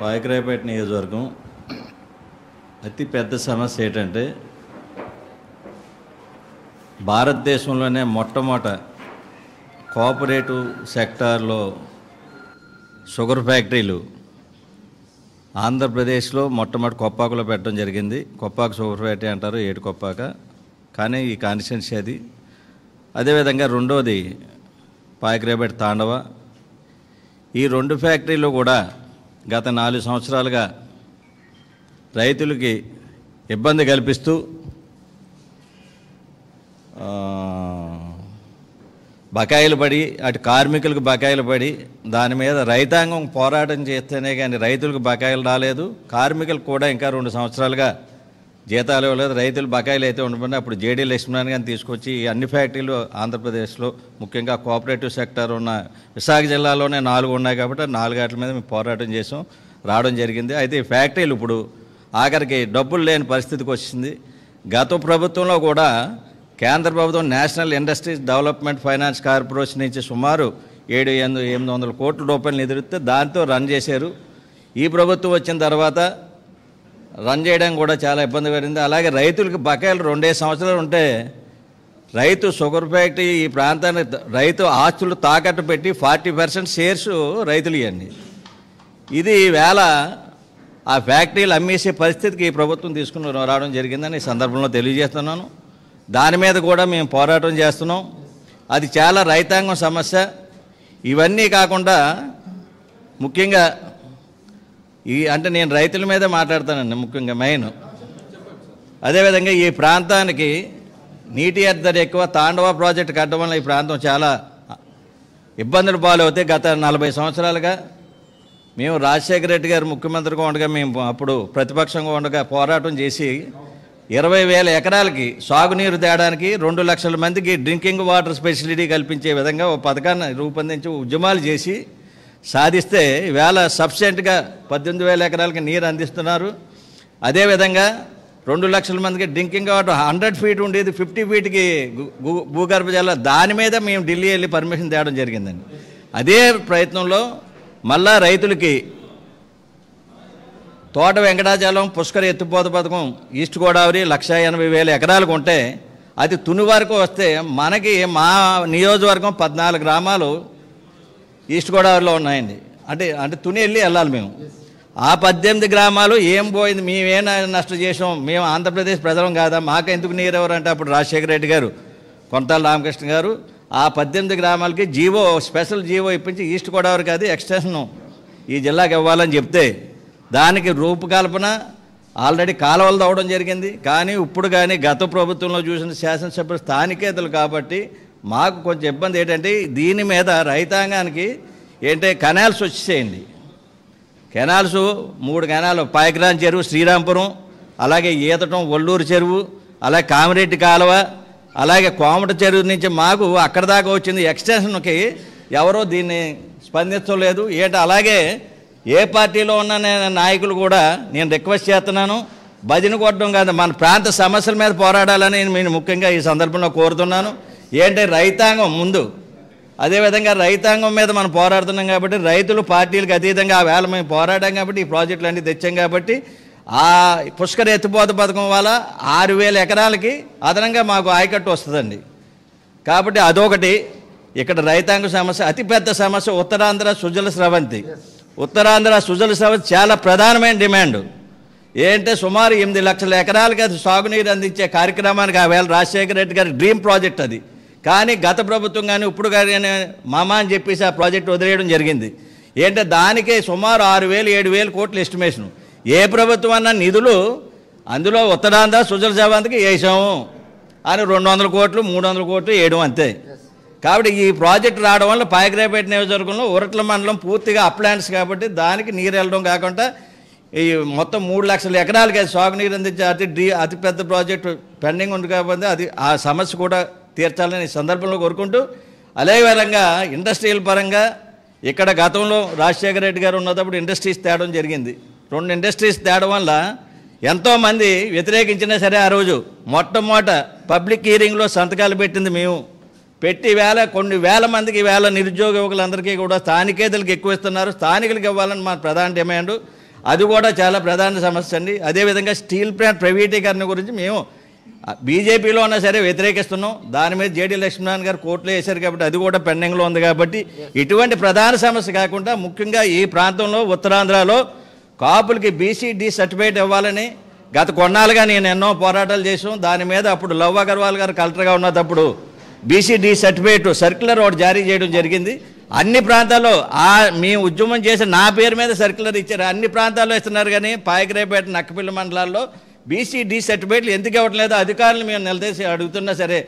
వాయకరాయపేట నియోజకవర్గం అతి పెద్ద సమస్య ఏంటంటే భారతదేశంలోనే మొట్టమొదట కోఆపరేటివ్ సెక్టార్లో షుగర్ ఫ్యాక్టరీలు ఆంధ్రప్రదేశ్లో మొట్టమొదటి కొప్పాకులో పెట్టడం జరిగింది కొప్పాకు షుగర్ ఫ్యాక్టరీ అంటారు ఏడు కొప్పాక కానీ ఈ కాన్స్టిట్యున్సీ అది అదేవిధంగా రెండోది పాయకరేపేట తాండవ ఈ రెండు ఫ్యాక్టరీలు కూడా గత నాలుగు సంవత్సరాలుగా రైతులకి ఇబ్బంది కల్పిస్తూ బకాయిలు పడి అటు కార్మికులకు బకాయిలు పడి దాని మీద రైతాంగం పోరాటం చేస్తేనే కానీ రైతులకు బకాయిలు రాలేదు కార్మికులకు కూడా ఇంకా రెండు సంవత్సరాలుగా జీతాలు ఇవ్వలేదు రైతులు బకాయిలు అయితే ఉండమని అప్పుడు జేడీ లక్ష్మీనారాయణ గారిని తీసుకొచ్చి అన్ని ఫ్యాక్టరీలు ఆంధ్రప్రదేశ్లో ముఖ్యంగా కోఆపరేటివ్ సెక్టర్ ఉన్న విశాఖ జిల్లాలోనే నాలుగు ఉన్నాయి కాబట్టి నాలుగాట్ల మీద మేము పోరాటం చేసాం రావడం జరిగింది అయితే ఈ ఫ్యాక్టరీలు ఇప్పుడు ఆఖరికి డబ్బులు లేని పరిస్థితికి వచ్చింది గత ప్రభుత్వంలో కూడా కేంద్ర ప్రభుత్వం national industries development finance corporation నుంచి సుమారు ఏడు ఎనిమిది ఎనిమిది వందల కోట్ల రూపాయలు నిధులిస్తే దాంతో రన్ చేశారు ఈ ప్రభుత్వం వచ్చిన తర్వాత రన్ చేయడం కూడా చాలా ఇబ్బంది పడింది అలాగే రైతులకి బకాయిలు రెండే సంవత్సరాలు ఉంటే రైతు షుగర్ ఫ్యాక్టరీ ఈ ప్రాంతాన్ని రైతు ఆస్తులు తాకట్టు పెట్టి ఫార్టీ పర్సెంట్ షేర్స్ రైతులు ఇవ్వండి ఇది వేళ ఆ ఫ్యాక్టరీలు అమ్మేసే పరిస్థితికి ఈ ప్రభుత్వం తీసుకుని రావడం జరిగిందని ఈ సందర్భంలో తెలియజేస్తున్నాను దాని మీద కూడా మేము పోరాటం చేస్తున్నాం అది చాలా రైతాంగం సమస్య ఇవన్నీ కాకుండా ముఖ్యంగా ఈ అంటే నేను రైతుల మీద మాట్లాడతానండి ముఖ్యంగా మెయిన్ అదేవిధంగా ఈ ప్రాంతానికి నీటి ఎద్దరు ఎక్కువ తాండవ ప్రాజెక్ట్ కట్టడం వల్ల ఈ ప్రాంతం చాలా ఇబ్బందులు పాలవుతాయి గత నలభై సంవత్సరాలుగా మేము రాజశేఖర రెడ్డి గారు ముఖ్యమంత్రిగా ఉండగా మేము అప్పుడు ప్రతిపక్షంగా ఉండగా పోరాటం చేసి ఇరవై వేల ఎకరాలకి సాగునీరు తేడానికి రెండు లక్షల మందికి డ్రింకింగ్ వాటర్ స్పెషలిటీ కల్పించే విధంగా ఓ పథకాన్ని రూపొందించి ఉద్యమాలు చేసి సాధిస్తే వేల సఫిషియెంట్గా పద్దెనిమిది వేల ఎకరాలకి నీరు అందిస్తున్నారు అదేవిధంగా రెండు లక్షల మందికి డ్రింకింగ్ వాటర్ హండ్రెడ్ ఫీట్ ఉండేది ఫిఫ్టీ ఫీట్కి భూగర్భ జల దాని మీద మేము ఢిల్లీ వెళ్ళి పర్మిషన్ తేవడం జరిగిందండి అదే ప్రయత్నంలో మళ్ళా రైతులకి తోట వెంకటాచలం పుష్కర ఎత్తిపోత పథకం ఈస్ట్ గోదావరి లక్ష ఎనభై వేల ఎకరాలకు ఉంటే అది తుని వరకు వస్తే మనకి మా నియోజకవర్గం పద్నాలుగు గ్రామాలు ఈస్ట్ గోదావరిలో ఉన్నాయండి అంటే అంటే తుని వెళ్ళి వెళ్ళాలి మేము ఆ పద్దెనిమిది గ్రామాలు ఏం పోయింది మేమేనా నష్టం చేసాం మేము ఆంధ్రప్రదేశ్ ప్రజలం కాదా మాకు ఎందుకు నీరు ఎవరంటే అప్పుడు రాజశేఖర రెడ్డి గారు కొంతాల రామకృష్ణ గారు ఆ పద్దెనిమిది గ్రామాలకి జీవో స్పెషల్ జీవో ఇప్పించి ఈస్ట్ గోదావరి కాదు ఎక్స్టెన్షన్ ఈ జిల్లాకి ఇవ్వాలని చెప్తే దానికి రూపకల్పన ఆల్రెడీ కాలువలు తవ్వడం జరిగింది కానీ ఇప్పుడు కానీ గత ప్రభుత్వంలో చూసిన శాసనసభ్యులు స్థానికేతలు కాబట్టి మాకు కొంచెం ఇబ్బంది ఏంటంటే దీని మీద రైతాంగానికి ఏంటంటే కెనాల్స్ వచ్చేసేయండి కెనాల్స్ మూడు కెనాలు పాయగ్రాన్ చెరువు శ్రీరాంపురం అలాగే ఈతటం ఒల్లూరు చెరువు అలాగే కామిరెడ్డి కాలువ అలాగే కోమట చెరువు నుంచి మాకు అక్కడ దాకా వచ్చింది ఎక్స్టెన్షన్కి ఎవరో దీన్ని స్పందించలేదు ఏంటి అలాగే ఏ పార్టీలో ఉన్న నాయకులు కూడా నేను రిక్వెస్ట్ చేస్తున్నాను భజన కొట్టడం కాదు మన ప్రాంత సమస్యల మీద పోరాడాలని నేను ముఖ్యంగా ఈ సందర్భంలో కోరుతున్నాను ఏంటంటే రైతాంగం ముందు అదేవిధంగా రైతాంగం మీద మనం పోరాడుతున్నాం కాబట్టి రైతులు పార్టీలకు అతీతంగా ఆ వేళ మేము పోరాడాం కాబట్టి ఈ ప్రాజెక్టులు అన్నీ తెచ్చాం కాబట్టి ఆ పుష్కర ఎత్తిపోత పథకం వల్ల ఆరు వేల ఎకరాలకి అదనంగా మాకు ఆయకట్టు వస్తుందండి కాబట్టి అదొకటి ఇక్కడ రైతాంగ సమస్య అతిపెద్ద సమస్య ఉత్తరాంధ్ర సుజల స్రవంతి ఉత్తరాంధ్ర సుజల స్రవంతి చాలా ప్రధానమైన డిమాండ్ ఏంటంటే సుమారు ఎనిమిది లక్షల ఎకరాలకి అది సాగునీరు అందించే కార్యక్రమానికి ఆ వేళ రాజశేఖర రెడ్డి గారి డ్రీమ్ ప్రాజెక్ట్ అది కానీ గత ప్రభుత్వం కానీ ఇప్పుడు కానీ మామ అని చెప్పేసి ఆ ప్రాజెక్ట్ వదిలేయడం జరిగింది ఏంటంటే దానికే సుమారు ఆరు వేలు ఏడు వేలు కోట్లు ఎస్టిమేషను ఏ ప్రభుత్వం అన్న నిధులు అందులో ఉత్తరాంధ్ర సుజల జాబాంధ్రకి వేసాము అని రెండు వందల కోట్లు మూడు వందల కోట్లు వేయడం అంతే కాబట్టి ఈ ప్రాజెక్ట్ రావడం వల్ల పాయకరాపేట నియోజకవర్గంలో ఉరట్ల మండలం పూర్తిగా అప్లాంట్స్ కాబట్టి దానికి నీరు వెళ్ళడం కాకుండా ఈ మొత్తం మూడు లక్షల ఎకరాలకి సాగునీరు అందించే అతి అతిపెద్ద ప్రాజెక్టు పెండింగ్ ఉంది కాబట్టి అది ఆ సమస్య కూడా తీర్చాలని సందర్భంలో కోరుకుంటూ అదే విధంగా ఇండస్ట్రియల్ పరంగా ఇక్కడ గతంలో రాజశేఖర రెడ్డి గారు ఉన్నప్పుడు ఇండస్ట్రీస్ తేడం జరిగింది రెండు ఇండస్ట్రీస్ తేడం వల్ల ఎంతోమంది వ్యతిరేకించినా సరే ఆ రోజు మొట్టమొదట పబ్లిక్ హీరింగ్లో సంతకాలు పెట్టింది మేము పెట్టి వేల కొన్ని వేల మందికి వేల నిరుద్యోగ యువకులందరికీ కూడా స్థానికేతలకు ఎక్కువ ఇస్తున్నారు స్థానికులకు ఇవ్వాలని మా ప్రధాన డిమాండ్ అది కూడా చాలా ప్రధాన సమస్య అండి అదేవిధంగా స్టీల్ ప్లాంట్ ప్రైవేటీకరణ గురించి మేము బీజేపీలో అన్నా సరే వ్యతిరేకిస్తున్నాం దాని మీద జేడీ లక్ష్మీనారాయణ గారు కోర్టులో వేశారు కాబట్టి అది కూడా పెండింగ్లో ఉంది కాబట్టి ఇటువంటి ప్రధాన సమస్య కాకుండా ముఖ్యంగా ఈ ప్రాంతంలో ఉత్తరాంధ్రలో కాపులకి బీసీడీ సర్టిఫికేట్ ఇవ్వాలని గత కొన్నాళ్ళుగా నేను ఎన్నో పోరాటాలు చేసాం దాని మీద అప్పుడు లవ్ అగర్వాల్ గారు కలెక్టర్గా ఉన్నప్పుడు బీసీడీ సర్టిఫికేట్ సర్క్యులర్ ఒకటి జారీ చేయడం జరిగింది అన్ని ప్రాంతాల్లో ఆ మేము ఉద్యమం చేసిన నా పేరు మీద సర్క్యులర్ ఇచ్చారు అన్ని ప్రాంతాల్లో ఇస్తున్నారు కానీ పాయకరేపేట నక్కపిల్లి మండలాల్లో బీసీ డీ సర్టిఫికేట్లు ఎందుకు ఇవ్వట్లేదు అధికారులు మేము నిలదీసి అడుగుతున్నా సరే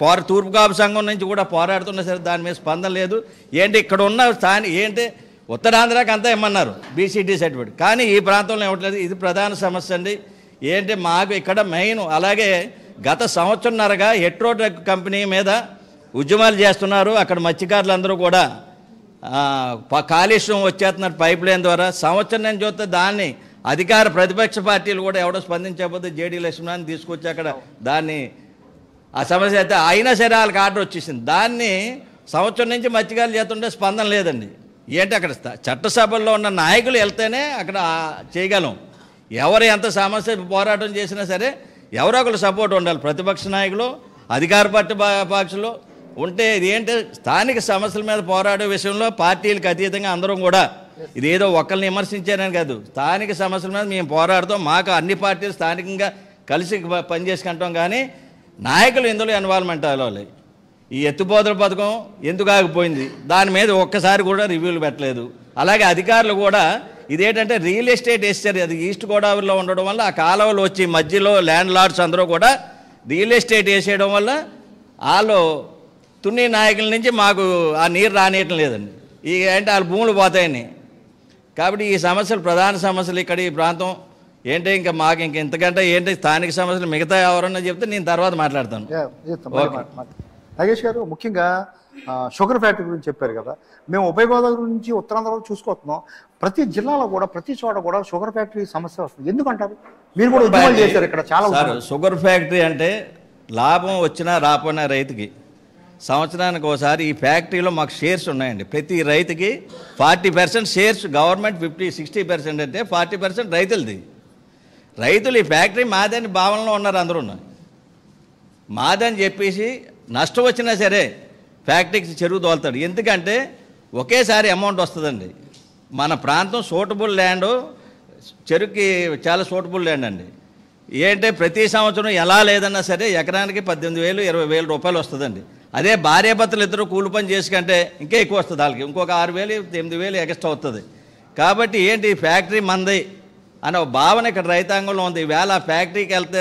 పోర తూర్పుగాపు సంఘం నుంచి కూడా పోరాడుతున్నా సరే దాని మీద స్పందన లేదు ఏంటి ఇక్కడ ఉన్న స్థాని ఏంటి ఉత్తరాంధ్రాకి అంతా ఇమ్మన్నారు బీసీడీ సర్టిఫికేట్ కానీ ఈ ప్రాంతంలో ఇవ్వట్లేదు ఇది ప్రధాన సమస్య అండి ఏంటి మాకు ఇక్కడ మెయిన్ అలాగే గత సంవత్సరంన్నరగా హెట్రో డ్రగ్ కంపెనీ మీద ఉద్యమాలు చేస్తున్నారు అక్కడ మత్స్యకారులందరూ కూడా కాలుష్యం వచ్చేస్తున్నారు పైప్ లైన్ ద్వారా సంవత్సరం నేను చూస్తే దాన్ని అధికార ప్రతిపక్ష పార్టీలు కూడా ఎవడో స్పందించకపోతే జేడీ లక్ష్మణ్ తీసుకొచ్చి అక్కడ దాన్ని ఆ సమస్య అయితే అయినా సరే వాళ్ళకి ఆర్డర్ వచ్చేసింది దాన్ని సంవత్సరం నుంచి మత్స్యకారులు చేస్తుంటే స్పందన లేదండి ఏంటి అక్కడ చట్టసభల్లో ఉన్న నాయకులు వెళ్తేనే అక్కడ చేయగలం ఎవరు ఎంత సమస్య పోరాటం చేసినా సరే ఎవరో ఒకరు సపోర్ట్ ఉండాలి ప్రతిపక్ష నాయకులు అధికార పార్టీ పక్షులు ఉంటే ఇది ఏంటి స్థానిక సమస్యల మీద పోరాడే విషయంలో పార్టీలకు అతీతంగా అందరం కూడా ఇదేదో ఒకరిని విమర్శించారని కాదు స్థానిక సమస్యల మీద మేము పోరాడుతాం మాకు అన్ని పార్టీలు స్థానికంగా కలిసి పనిచేసుకుంటాం కానీ నాయకులు ఇందులో ఇన్వాల్వ్మెంట్ అవ్వాలి ఈ ఎత్తుపోతల పథకం ఎందుకు ఆగిపోయింది దాని మీద ఒక్కసారి కూడా రివ్యూలు పెట్టలేదు అలాగే అధికారులు కూడా ఇదేంటంటే రియల్ ఎస్టేట్ వేస్తారు అది ఈస్ట్ గోదావరిలో ఉండడం వల్ల ఆ కాలువలు వచ్చి మధ్యలో ల్యాండ్ లార్డ్స్ అందరూ కూడా రియల్ ఎస్టేట్ వేసేయడం వల్ల వాళ్ళు తున్ని నాయకుల నుంచి మాకు ఆ నీరు రానియటం లేదండి ఇక అంటే వాళ్ళు భూములు పోతాయని కాబట్టి ఈ సమస్యలు ప్రధాన సమస్యలు ఇక్కడ ఈ ప్రాంతం ఏంటి ఇంకా మాకు ఇంక ఇంతకంటే ఏంటి స్థానిక సమస్యలు మిగతా ఎవరన్నా చెప్తే నేను తర్వాత మాట్లాడతాను నాగేష్ గారు ముఖ్యంగా షుగర్ ఫ్యాక్టరీ గురించి చెప్పారు కదా మేము ఉభయ గోదావరి నుంచి ఉత్తరాంధ్ర చూసుకొస్తున్నాం ప్రతి జిల్లాలో కూడా ప్రతి చోట కూడా షుగర్ ఫ్యాక్టరీ సమస్య వస్తుంది ఎందుకంటారు మీరు కూడా చేశారు ఇక్కడ చాలా షుగర్ ఫ్యాక్టరీ అంటే లాభం వచ్చినా రాపోయినా రైతుకి సంవత్సరానికి ఒకసారి ఈ ఫ్యాక్టరీలో మాకు షేర్స్ ఉన్నాయండి ప్రతి రైతుకి forty percent shares government fifty sixty percent అంటే ఫార్టీ పర్సెంట్ రైతులది రైతులు ఈ ఫ్యాక్టరీ మాదని భావనలో ఉన్నారు అందరూ మాదని చెప్పేసి నష్టం వచ్చినా సరే ఫ్యాక్టరీకి చెరువు తోలుతాడు ఎందుకంటే ఒకేసారి అమౌంట్ వస్తుందండి మన ప్రాంతం సూటబుల్ ల్యాండ్ చెరుకు చాలా సూటబుల్ ల్యాండ్ అండి ఏంటంటే ప్రతి సంవత్సరం ఎలా లేదన్నా సరే ఎకరానికి పద్దెనిమిది వేలు ఇరవై వేల రూపాయలు వస్తుందండి అదే భార్యాభర్తలు ఇద్దరు కూలి పని చేసుకంటే ఇంకా ఎక్కువ వస్తుంది వాళ్ళకి ఇంకొక ఆరు వేలు ఎనిమిది వేలు ఎక్స్ట్రా అవుతుంది కాబట్టి ఏంటి ఫ్యాక్టరీ మంది అనే భావన ఇక్కడ రైతాంగంలో ఉంది వేళ ఆ ఫ్యాక్టరీకి వెళ్తే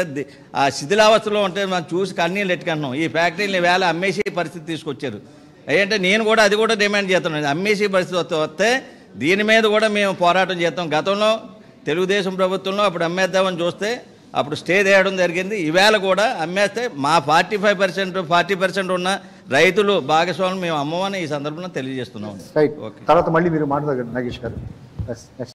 ఆ శిథిలావస్థలో ఉంటే మనం చూసి కన్నీళ్ళు పెట్టుకుంటున్నాం ఈ ఫ్యాక్టరీని వేళ అమ్మేసి పరిస్థితి తీసుకొచ్చారు ఏంటంటే నేను కూడా అది కూడా డిమాండ్ చేస్తున్నాను అమ్మేసి పరిస్థితి వస్తే దీని మీద కూడా మేము పోరాటం చేస్తాం గతంలో తెలుగుదేశం ప్రభుత్వంలో అప్పుడు అమ్మేద్దామని చూస్తే అప్పుడు స్టే చేయడం జరిగింది ఈవేళ కూడా అమ్మేస్తే మా forty five percent forty percent ఉన్న రైతులు భాగస్వాములు మేము అమ్మమని ఈ సందర్భంలో తెలియజేస్తున్నాం తర్వాత మళ్ళీ మీరు మాట్లాడగండి నాగేష్ గారు